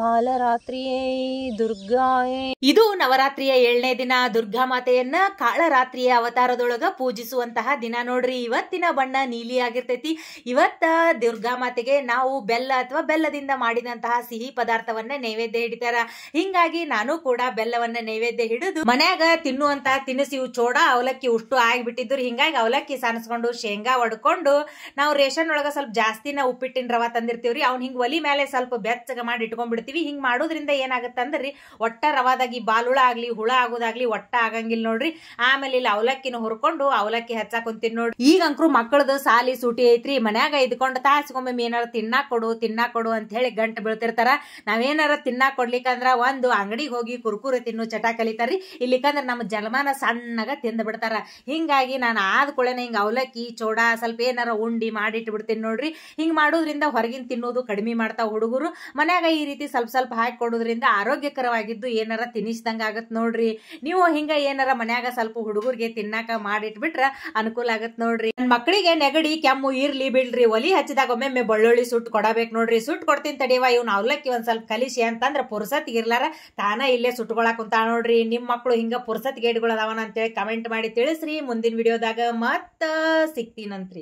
ಕಾಲರಾತ್ರಿಯೇ ದುರ್ಗಾ ಇದು ನವರಾತ್ರಿಯ ಏಳನೇ ದಿನ ದುರ್ಗಾ ಮಾತೆಯನ್ನ ಕಾಳರಾತ್ರಿಯ ಅವತಾರದೊಳಗ ಪೂಜಿಸುವಂತಹ ದಿನ ನೋಡ್ರಿ ಇವತ್ತಿನ ಬಣ್ಣ ನೀಲಿ ಆಗಿರ್ತೈತಿ ಇವತ್ತ ದುರ್ಗಾ ಮಾತೆಗೆ ನಾವು ಬೆಲ್ಲ ಅಥವಾ ಬೆಲ್ಲದಿಂದ ಮಾಡಿದಂತಹ ಸಿಹಿ ಪದಾರ್ಥವನ್ನ ನೈವೇದ್ಯ ಹಿಡಿತಾರ ಹಿಂಗಾಗಿ ನಾನು ಕೂಡ ಬೆಲ್ಲವನ್ನ ನೈವೇದ್ಯ ಹಿಡಿದು ಮನ್ಯಾಗ ತಿನ್ನುವಂತಹ ತಿನಿಸಿ ಚೋಡ ಅವಲಕ್ಕಿ ಉಷ್ಟು ಆಗಿಬಿಟ್ಟಿದ್ರು ಹಿಂಗಾಗಿ ಅವಲಕ್ಕಿ ಸಾನಿಸ್ಕೊಂಡು ಶೇಂಗಾ ಒಡ್ಕೊಂಡು ನಾವು ರೇಷನ್ ಒಳಗ ಸ್ವಲ್ಪ ಜಾಸ್ತಿನ ಉಪ್ಪಿಟ್ಟಿನ ರವ ತಂದಿರ್ತೀವ್ರಿ ಅವ್ನ ಹಿಂಗ್ ಒಲಿ ಮೇಲೆ ಸ್ವಲ್ಪ ಬೆಚ್ಚಗ ಮಾಡಿ ಇಟ್ಕೊಂಡ್ಬಿಡ್ತೀವಿ ಹಿಂಗ್ ಹಿಂಗ್ ಮಾಡೋದ್ರಿಂದ ಏನಾಗತ್ತಂದ್ರಿ ಒಟ್ಟ ರವಾದಾಗಿ ಬಾಲುಳ ಆಗ್ಲಿ ಹುಳ ಆಗೋದಾಗ್ಲಿ ಒಟ್ಟ ಆಗಂಗಿಲ್ಲ ನೋಡ್ರಿ ಆಮೇಲೆ ಇಲ್ಲಿ ಅವಲಕ್ಕಿನ ಹುರ್ಕೊಂಡು ಅವಲಕ್ಕಿ ಹಚ್ಚಾಕೊಂತೀನಿ ನೋಡ್ರಿ ಈಗ ಅಂಕರು ಮಕ್ಕಳದು ಸಾಲಿ ಸೂಟಿ ಐತ್ರಿ ಮನ್ಯಾಗ ಇದ್ಕೊಂಡು ತಾಸ್ಕೊಮ್ಮೆ ಏನಾರ ತಿನ್ನಾ ಕೊಡು ತಿನ್ನಾ ಕೊಡು ಅಂತ ಹೇಳಿ ಗಂಟು ಬೀಳ್ತಿರ್ತಾರ ನಾವೇನಾರ ತಿನ್ನಾಕ್ ಕೊಡ್ಲಿಕ್ಕಂದ್ರ ಒಂದು ಅಂಗಡಿಗೆ ಹೋಗಿ ಕುರ್ಕುರೆ ತಿನ್ನು ಚಟ ಕಲಿತಾರ್ರಿ ಇಲ್ಲಿಕಂದ್ರ ನಮ್ಮ ಜಲಮಾನ ಸಣ್ಣಗ ತಿಂದು ಬಿಡ್ತಾರ ಹಿಂಗಾಗಿ ನಾನು ಆದ ಕೂಡಲೇ ಹಿಂಗ ಅವಲಕ್ಕಿ ಚೋಡ ಸ್ವಲ್ಪ ಏನಾರ ಉಂಡಿ ಮಾಡಿಟ್ಬಿಡ್ತೀನಿ ನೋಡ್ರಿ ಹಿಂಗ್ ಮಾಡೋದ್ರಿಂದ ಹೊರಗಿನ ತಿನ್ನೋದು ಕಡಿಮೆ ಮಾಡ್ತಾವ ಹುಡುಗರು ಮನ್ಯಾಗ ಈ ರೀತಿ ಸ್ವಲ್ಪ ಸ್ವಲ್ಪ ಹಾಕಿ ಕೊಡೋದ್ರಿಂದ ಆರೋಗ್ಯಕರವಾಗಿದ್ದು ಏನಾರ ತಿನ್ನಿಸ್ದಂಗೆ ಆಗತ್ತೆ ನೋಡ್ರಿ ನೀವು ಹಿಂಗೆ ಏನಾರ ಮನ್ಯಾಗ ಸ್ವಲ್ಪ ಹುಡುಗರಿಗೆ ತಿನ್ನಾಕ ಮಾಡಿಟ್ಬಿಟ್ರೆ ಅನುಕೂಲ ಆಗತ್ತೆ ನೋಡ್ರಿ ನನ್ನ ಮಕ್ಕಳಿಗೆ ನೆಗಡಿ ಕೆಮ್ಮು ಇರ್ಲಿ ಬಿಡ್ರಿ ಒಲಿ ಹಚ್ಚಿದಾಗ ಒಮ್ಮೆ ಬೆಳ್ಳುಳ್ಳಿ ಸುಟ್ಟು ಕೊಡಬೇಕು ನೋಡ್ರಿ ಸುಟ್ಟು ಕೊಡ್ತೀನಿ ತಡಿವ ಇವ್ನ ಅವಲಕ್ಕಿ ಒಂದು ಸ್ವಲ್ಪ ಕಲಿಸಿ ಅಂತಂದ್ರೆ ಪುರ್ಸತ್ಗೆ ಇರ್ಲಾರ ತಾನ ಇಲ್ಲೇ ಸುಟ್ಕೊಳಕ್ ನೋಡ್ರಿ ನಿಮ್ಮ ಮಕ್ಕಳು ಹಿಂಗೆ ಪುರ್ಸತ್ ಗೇಡ್ಗಳು ಅದಾವನ ಅಂತೇಳಿ ಕಮೆಂಟ್ ಮಾಡಿ ತಿಳಿಸ್ರಿ ಮುಂದಿನ ವಿಡಿಯೋದಾಗ ಮತ್ತ ಸಿಗ್ತೀನಂತ್ರಿ